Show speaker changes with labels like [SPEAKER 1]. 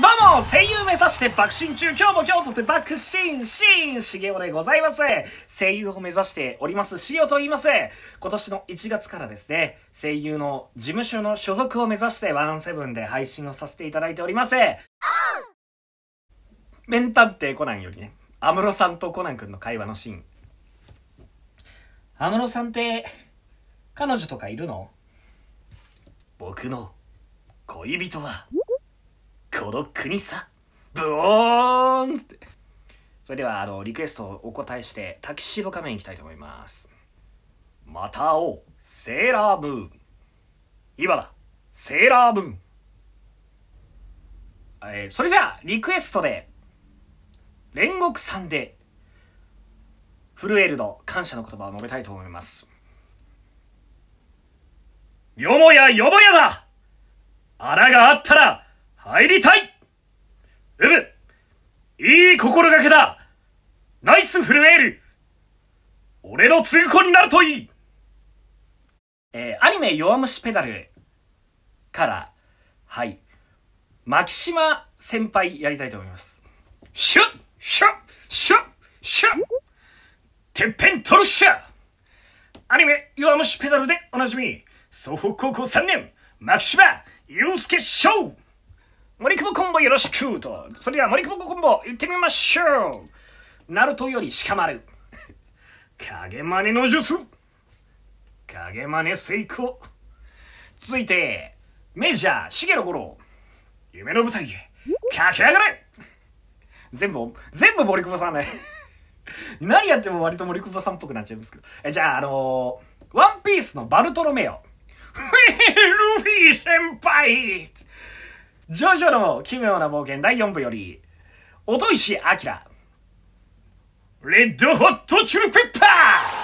[SPEAKER 1] どうも声優目指して爆心中今日も京都で爆心シーンげおでございます声優を目指しておりますしおと言います今年の1月からですね声優の事務所の所属を目指してワンセブンで配信をさせていただいておりますンメ面ってコナンよりね安室さんとコナン君の会話のシーン安室さんって彼女とかいるの僕の恋人はこの国さブオーンってそれではあのリクエストをお答えしてタキシード仮面いきたいと思いますまた会おうセーラームーン今だセーラームーンえー、それじゃあリクエストで煉獄さんで震えるの感謝の言葉を述べたいと思いますよもやよもやだ穴があったら入りたいうむいい心がけだナイスフルメール俺の通行になるといいえー、アニメ弱虫ペダルから、はい、牧島先輩やりたいと思います。シュッシュッシュッシュッてっぺん取るっシャアニメ弱虫ペダルでおなじみ、総北高校3年、牧島祐介ショ森久保コンボよろしくと。それでは森久保コンボ行ってみましょう。ナルトよりしかまる。影真似の術。影真似成功。続いて、メジャー、ゲロゴロ夢の舞台へ、駆け上がれ全部、全部森久保さんね。何やっても割と森久保さんっぽくなっちゃいますけど。えじゃあ、あのー、ワンピースのバルトロメオ。ィ ルフィー先輩ジョジョの奇妙な冒険第4部より、音石明。レッドホットチュルペッパー